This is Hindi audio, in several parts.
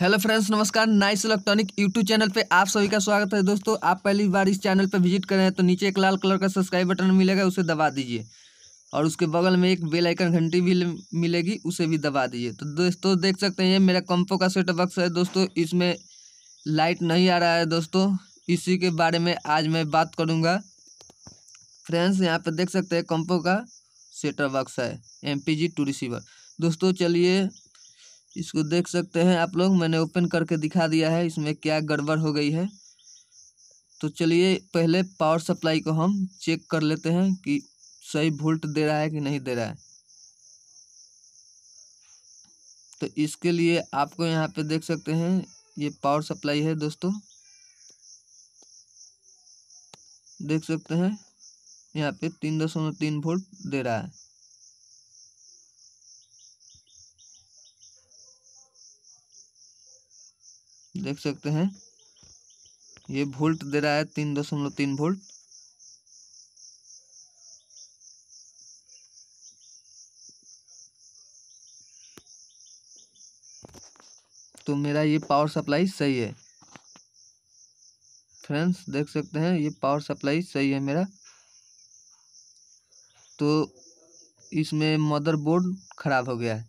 हेलो फ्रेंड्स नमस्कार नाइस इलेक्ट्रॉनिक यूट्यूब चैनल पे आप सभी का स्वागत है दोस्तों आप पहली बार इस चैनल पर विजिट करें तो नीचे एक लाल कलर का सब्सक्राइब बटन मिलेगा उसे दबा दीजिए और उसके बगल में एक बेल आइकन घंटी भी मिलेगी उसे भी दबा दीजिए तो दोस्तों देख सकते हैं मेरा कंपो का सेट बक्स है दोस्तों इसमें लाइट नहीं आ रहा है दोस्तों इसी के बारे में आज मैं बात करूँगा फ्रेंड्स यहाँ पर देख सकते हैं कंपो का सेटर बक्स है M P G two receiver दोस्तों चलिए इसको देख सकते हैं आप लोग मैंने ओपन करके दिखा दिया है इसमें क्या गड़बड़ हो गई है तो चलिए पहले पावर सप्लाई को हम चेक कर लेते हैं कि सही वोल्ट दे रहा है कि नहीं दे रहा है तो इसके लिए आपको यहाँ पे देख सकते हैं ये पावर सप्लाई है दोस्तों देख सकते हैं यहाँ पे तीन दशमलव तीन वोल्ट दे रहा है देख सकते हैं ये वोल्ट दे रहा है तीन दशमलव तीन वोल्ट तो मेरा ये पावर सप्लाई सही है फ्रेंड्स देख सकते हैं ये पावर सप्लाई सही है मेरा तो इसमें मदरबोर्ड ख़राब हो गया है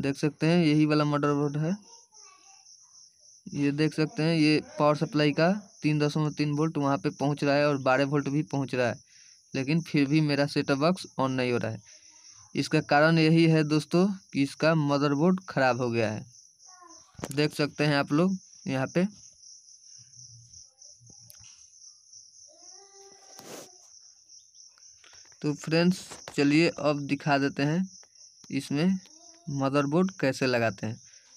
देख सकते हैं यही वाला मदरबोर्ड है ये देख सकते हैं ये पावर सप्लाई का तीन दशमलव तीन वोल्ट वहाँ पे पहुँच रहा है और बारह वोल्ट भी पहुँच रहा है लेकिन फिर भी मेरा सेटअप बॉक्स ऑन नहीं हो रहा है इसका कारण यही है दोस्तों कि इसका मदरबोर्ड ख़राब हो गया है देख सकते हैं आप लोग यहाँ पे तो फ्रेंड्स चलिए अब दिखा देते हैं इसमें मदरबोर्ड कैसे लगाते हैं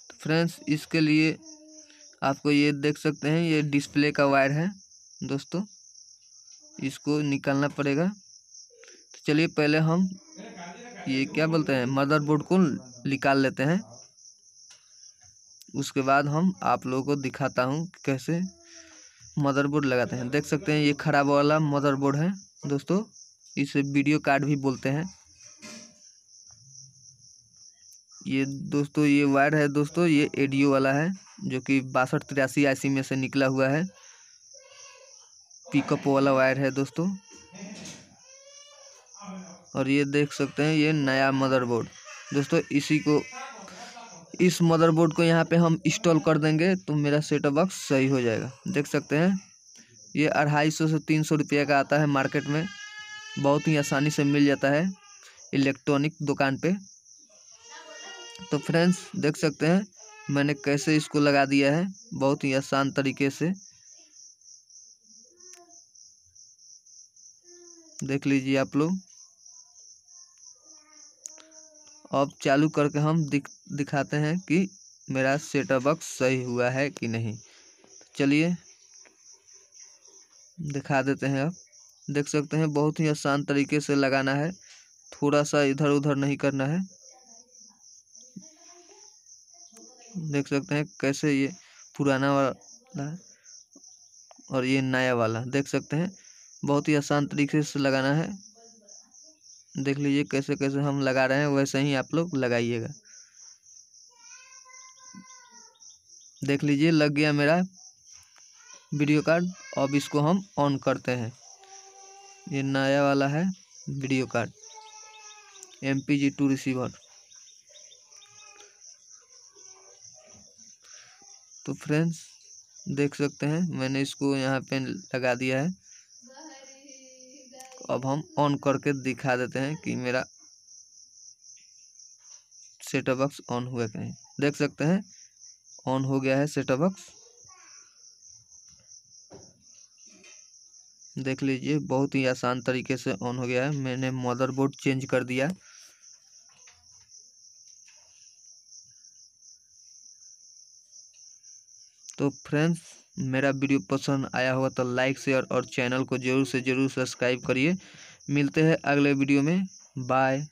तो फ्रेंड्स इसके लिए आपको ये देख सकते हैं ये डिस्प्ले का वायर है दोस्तों इसको निकालना पड़ेगा तो चलिए पहले हम ये क्या बोलते हैं मदरबोर्ड को निकाल लेते हैं उसके बाद हम आप लोगों को दिखाता हूँ कैसे मदरबोर्ड लगाते हैं देख सकते हैं ये खराब वाला मदरबोर्ड है दोस्तों इसे वीडियो कार्ड भी बोलते हैं ये दोस्तों ये वायर है दोस्तों ये एडियो वाला है जो कि बासठ तिरासी आईसी में से निकला हुआ है पिकअप वाला वायर है दोस्तों और ये देख सकते हैं ये नया मदरबोर्ड दोस्तों इसी को इस मदरबोर्ड को यहाँ पे हम इंस्टॉल कर देंगे तो मेरा सेटअप बॉक्स सही हो जाएगा देख सकते हैं ये अढ़ाई सौ से तीन सौ रुपये का आता है मार्केट में बहुत ही आसानी से मिल जाता है इलेक्ट्रॉनिक दुकान पे तो फ्रेंड्स देख सकते हैं मैंने कैसे इसको लगा दिया है बहुत ही आसान तरीके से देख लीजिए आप लोग अब चालू करके हम दिख दिखाते हैं कि मेरा सेटअप बॉक्स सही हुआ है कि नहीं चलिए दिखा देते हैं आप देख सकते हैं बहुत ही आसान तरीके से लगाना है थोड़ा सा इधर उधर नहीं करना है देख सकते हैं कैसे ये पुराना वाला है और ये नया वाला देख सकते हैं बहुत ही आसान तरीके से लगाना है देख लीजिए कैसे कैसे हम लगा रहे हैं वैसे ही आप लोग लगाइएगा देख लीजिए लग गया मेरा वीडियो कार्ड अब इसको हम ऑन करते हैं ये नया वाला है video card M P G two receiver तो फ्रेंड्स देख सकते हैं मैंने इसको यहाँ पे लगा दिया है अब हम ऑन करके दिखा देते हैं कि मेरा सेटअप बॉक्स ऑन हुआ कहीं देख सकते हैं ऑन हो गया है सेटअप बॉक्स देख लीजिए बहुत ही आसान तरीके से ऑन हो गया है मैंने मदरबोर्ड चेंज कर दिया तो फ्रेंड्स मेरा वीडियो पसंद आया होगा तो लाइक शेयर और चैनल को ज़रूर से ज़रूर सब्सक्राइब करिए मिलते हैं अगले वीडियो में बाय